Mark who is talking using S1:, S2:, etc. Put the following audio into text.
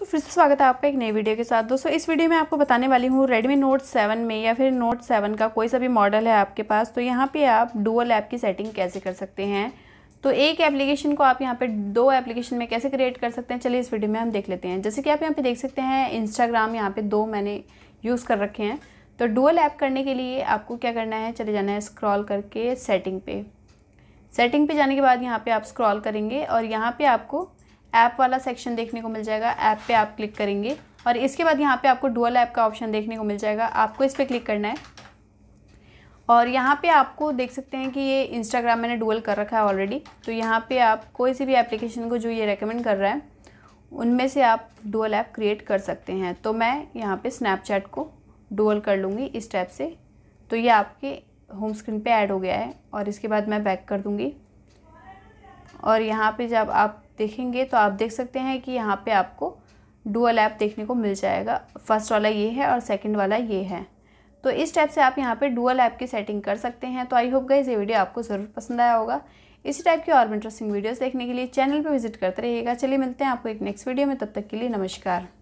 S1: दोस्तों फिर से स्वागत है आपका एक नई वीडियो के साथ दोस्तों इस वीडियो में आपको बताने वाली हूँ रेडमी नोट 7 में या फिर नोट 7 का कोई सा भी मॉडल है आपके पास तो यहाँ पे आप डुअल ऐप की सेटिंग कैसे कर सकते हैं तो एक एप्लीकेशन को आप यहाँ पे दो एप्लीकेशन में कैसे क्रिएट कर सकते हैं चलिए इस वीडियो में हम देख लेते हैं जैसे कि आप यहाँ पर देख सकते हैं इंस्टाग्राम यहाँ पर दो मैंने यूज़ कर रखे हैं तो डुअल ऐप करने के लिए आपको क्या करना है चले जाना है स्क्रॉल करके सेटिंग पे सेटिंग पे जाने के बाद यहाँ पे आप स्क्रॉल करेंगे और यहाँ पे आपको ऐप वाला सेक्शन देखने को मिल जाएगा ऐप पे आप क्लिक करेंगे और इसके बाद यहाँ पे आपको डुअल ऐप का ऑप्शन देखने को मिल जाएगा आपको इस पर क्लिक करना है और यहाँ पे आपको देख सकते हैं कि ये इंस्टाग्राम मैंने डुअल कर रखा है ऑलरेडी तो यहाँ पे आप कोई सी भी एप्लीकेशन को जो ये रेकमेंड कर रहा है उनमें से आप डुअल ऐप क्रिएट कर सकते हैं तो मैं यहाँ पर स्नैपचैट को डुअल कर लूँगी इस टाइप से तो ये आपके होम स्क्रीन पर ऐड हो गया है और इसके बाद मैं बैक कर दूँगी और यहाँ पे जब आप देखेंगे तो आप देख सकते हैं कि यहाँ पे आपको डुअल ऐप देखने को मिल जाएगा फर्स्ट वाला ये है और सेकंड वाला ये है तो इस टाइप से आप यहाँ पे डुअल ऐप की सेटिंग कर सकते हैं तो आई होप गाइज ये वीडियो आपको ज़रूर पसंद आया होगा इसी टाइप की और इंटरेस्टिंग वीडियोज़ देखने के लिए चैनल पर विजिट करते रहिएगा चलिए मिलते हैं आपको एक नेक्स्ट वीडियो में तब तक के लिए नमस्कार